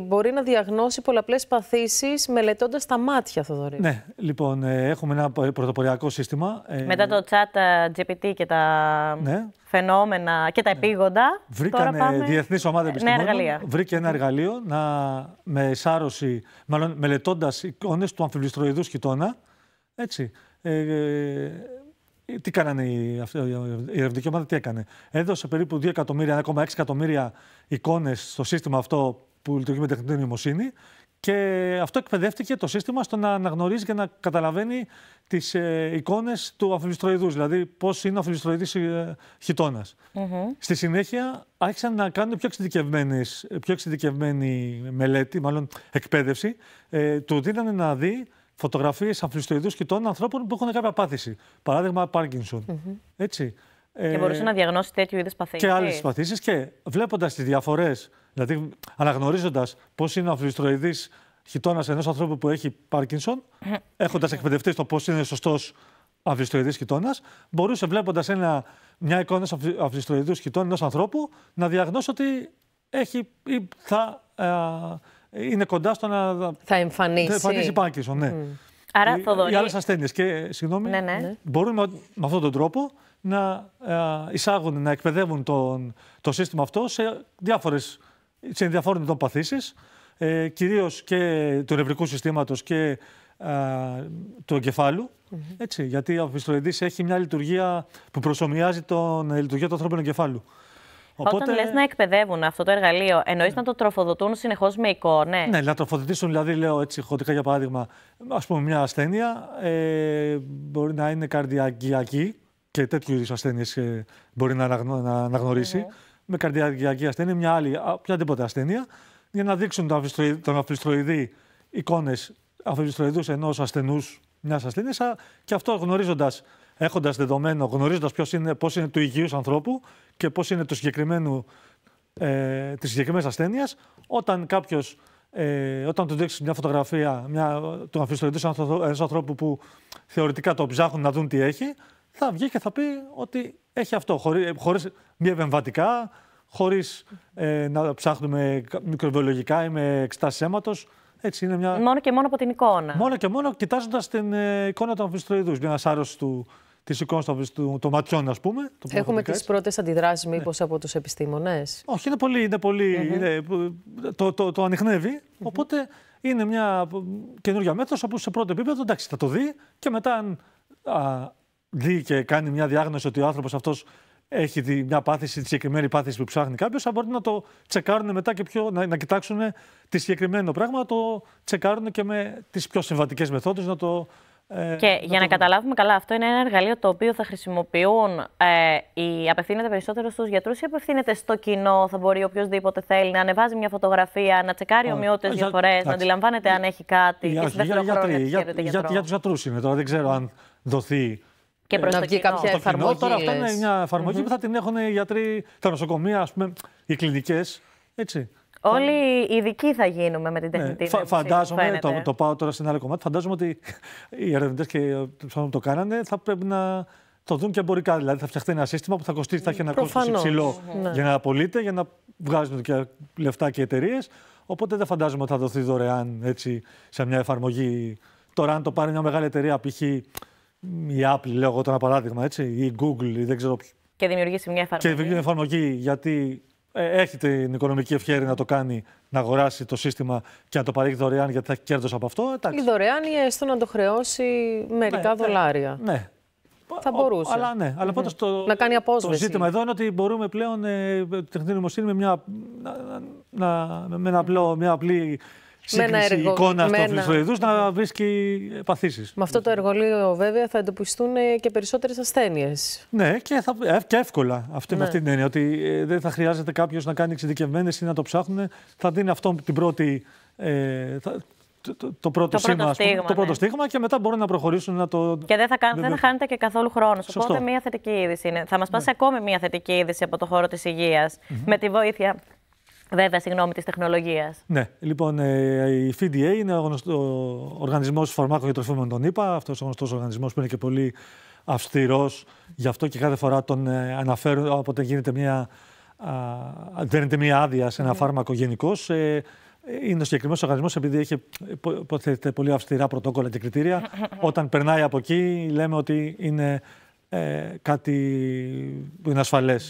Μπορεί να διαγνώσει πολλαπλές παθήσεις μελετώντας τα μάτια, Θοδωρή. Ναι, λοιπόν, ε, έχουμε ένα πρωτοποριακό σύστημα. Ε, Μετά το chat ε, GPT και τα ναι. φαινόμενα και τα ναι. επίγοντα. Βρήκαν πάμε... διεθνή ομάδα επιστημόνων. Ναι, Βρήκε ένα εργαλείο να, με σάρωση, μάλλον μελετώντας εικόνες του αμφιβληστροειδού σκητώνα, Έτσι. τι κάνανε η, η ερευνητική ομάδα, τι έκανε. Έδωσε περίπου 2 εκατομμύρια, 1,6 εκατομμύρια εικόνες στο σύστημα αυτό που λειτουργεί με τεχνητή νοημοσύνη. Και αυτό εκπαιδεύτηκε το σύστημα στο να αναγνωρίζει και να καταλαβαίνει τις ε, εικόνες του αμφιλιστροειδού, δηλαδή πώς είναι ο αμφιλιστροειδή ε, Στη συνέχεια άρχισαν να κάνουν πιο, πιο εξειδικευμένη μελέτη, μάλλον εκπαίδευση. Ε, του δίνανε να δει φωτογραφίες αμφιλιστροειδού χιτώνα ανθρώπων που έχουν κάποια πάθηση. Παράδειγμα, Πάρκινσον. Έτσι. Και ε, μπορούσε να διαγνώσει τέτοιου είδους παθήσεις. Και άλλες παθήσεις. Και βλέποντας τις διαφορές, δηλαδή αναγνωρίζοντας πώς είναι ο αφιλιστροειδή χιτώνας ενός ανθρώπου που έχει Πάρκινσον, έχοντας εκπαιδευτεί στο πώς είναι σωστός αφιλιστροειδή χιτώνας, μπορούσε βλέποντας μια εικόνα αφιλιστροειδού χιτών ενός ανθρώπου να διαγνώσει ότι έχει ή θα. Ε, είναι κοντά στο να. Θα εμφανίσει. Θα εμφανίσει Πάρκινσον, ναι. Mm. Άρα, Οι, οι άλλες ασθένειες. Και συγγνώμη, ναι, ναι. μπορούμε με αυτόν τον τρόπο να ε, εισάγουν, να εκπαιδεύουν τον, το σύστημα αυτό σε διάφορες σε ενδιαφόρων τον παθήσεις, ε, κυρίως και του νευρικού συστήματος και ε, του εγκεφάλου. Έτσι, γιατί ο φυστοειδής έχει μια λειτουργία που προσωμιάζει τον, ε, λειτουργία του ανθρώπινου εγκεφάλου. Οπότε... Όταν λες να εκπαιδεύουν αυτό το εργαλείο, εννοείς ναι. να το τροφοδοτούν συνεχώς με εικόνες. Ναι. ναι, να τροφοδοτήσουν, δηλαδή λέω έτσι χωτικά για παράδειγμα, ας πούμε μια ασθένεια, ε, μπορεί να είναι καρδιακιακή, και τέτοιου είδους ασθένειες ε, μπορεί να, αναγνωρισει ναι, ναι. Με καρδιακή ασθένεια, μια άλλη, οποιαδήποτε ασθένεια, για να δείξουν τον αφιστροειδή εικόνες αφιστροειδούς ενός ασθενούς μιας ασθένειας και αυτό γνωρίζοντας, έχοντας δεδομένο, γνωρίζοντας πώ είναι, πώς είναι του υγιούς ανθρώπου και πώς είναι του συγκεκριμένου. Ε, της συγκεκριμένης ασθένειας, όταν κάποιος ε, όταν του δείξεις μια φωτογραφία μια, του αμφιστοειδού ενός ανθρώπου που θεωρητικά το ψάχνουν να δουν τι έχει, θα βγει και θα πει ότι έχει αυτό. Χωρί, χωρίς μη επεμβατικά, χωρίς ε, να ψάχνουμε μικροβιολογικά ή με εξτάσει αίματος. Έτσι είναι μια... Μόνο και μόνο από την εικόνα. Μόνο και μόνο κοιτάζοντας την ε, εικόνα των αμφιστροειδούς. Μια άρρωση του, της εικόνας των, το ματιών, ας πούμε. Έχουμε τι πρώτες αντιδράσεις, μήπω ναι. από τους επιστήμονες. Όχι, είναι πολύ. Είναι πολύ το, το, το ανοιχνεύει. Οπότε είναι μια καινούργια μέθοδος όπου σε πρώτο επίπεδο εντάξει, θα το δει και μετά, αν δει και κάνει μια διάγνωση ότι ο άνθρωπος αυτός έχει μια πάθηση, τη συγκεκριμένη πάθηση που ψάχνει κάποιος, θα μπορεί να το τσεκάρουν μετά και πιο, να, να κοιτάξουν τη συγκεκριμένο πράγμα, να το τσεκάρουν και με τις πιο συμβατικές μεθόδους, να το. Ε, και για να καταλάβουμε καλά, αυτό είναι ένα εργαλείο το οποίο θα χρησιμοποιούν, ε, η, απευθύνεται περισσότερο στους γιατρούς ή απευθύνεται στο κοινό, θα μπορεί οποιοδήποτε θέλει να ανεβάζει μια φωτογραφία, να τσεκάρει ομοιότητες ε, για, να αντιλαμβάνεται αν έχει κάτι για, και γιατρού για, για, είναι τώρα, δεν ξέρω αν δοθεί και προ να βγει κάποια εφαρμογή. Τώρα αυτά είναι μια εφαρμογή mm-hmm. που θα την έχουν οι γιατροί, τα νοσοκομεία, ας πούμε, οι κλινικές. Έτσι. Όλοι ειδικοί θα γίνουμε με την ναι, τεχνητή ναι. Φαντάζομαι, το, το πάω τώρα σε ένα άλλο κομμάτι, φαντάζομαι ότι οι ερευνητές και που το κάνανε θα πρέπει να το δουν και εμπορικά. Δηλαδή θα φτιαχτεί ένα σύστημα που θα κοστίσει, θα έχει ένα κόστος υψηλό ναι. για να απολύεται, για να βγάζουν και λεφτά και εταιρείες. Οπότε δεν φαντάζομαι ότι θα δοθεί δωρεάν έτσι, σε μια εφαρμογή. Τώρα, αν το πάρει μια μεγάλη εταιρεία, π.χ η Apple, λέω εγώ ένα παράδειγμα, έτσι, η Google, ή δεν ξέρω ποιο. Και δημιουργήσει μια εφαρμογή. Και δημιουργήσει μια εφαρμογή, γιατί ε, έχει την οικονομική ευχαίρεια να το κάνει, να αγοράσει το σύστημα και να το παρέχει δωρεάν, γιατί θα έχει κέρδος από αυτό. Εντάξει. Ή δωρεάν ή έστω να το χρεώσει μερικά ναι, δολάρια. Ναι. Θα μπορούσε. αλλά ναι. Αλλά mm-hmm. το, να κάνει απόσβεση. Το ζήτημα εδώ είναι ότι μπορούμε πλέον ε, τεχνητή νοημοσύνη με μια, να, να, με ένα απλό, μια απλή σύγκριση εργο... εικόνα με του να βρίσκει παθήσεις. Με αυτό το εργολείο, βέβαια, θα εντοπιστούν και περισσότερες ασθένειες. Ναι, και, θα... Ε, και εύκολα. Αυτή, ναι. Με αυτή την έννοια. Ότι ε, δεν θα χρειάζεται κάποιος να κάνει εξειδικευμένες ή να το ψάχνουν. Θα δίνει αυτό την πρώτη. Ε, Το, πρώτο το σήμα, στίγμα, το πρώτο ναι. στίγμα και μετά μπορούν να προχωρήσουν να το. Και δεν θα, ναι, δεν ναι. χάνετε και καθόλου χρόνος. Οπότε μία θετική είδηση είναι. Θα μας πάσει ναι. ακόμη μία θετική είδηση από το χώρο της υγείας με τη βοήθεια Βέβαια, συγγνώμη, της τεχνολογίας. Ναι, λοιπόν, ε, η FDA είναι ο οργανισμός φαρμάκων και τροφίμων, τον είπα. Αυτός ο γνωστός οργανισμός που είναι και πολύ αυστηρός. Γι' αυτό και κάθε φορά τον ε, αναφέρουν όποτε γίνεται μια, δίνεται μια άδεια σε ένα ναι. φάρμακο γενικώς. Ε, είναι ο συγκεκριμένος οργανισμός, επειδή έχει πολύ αυστηρά πρωτόκολλα και κριτήρια. Όταν περνάει από εκεί, λέμε ότι είναι κάτι που είναι ασφαλές.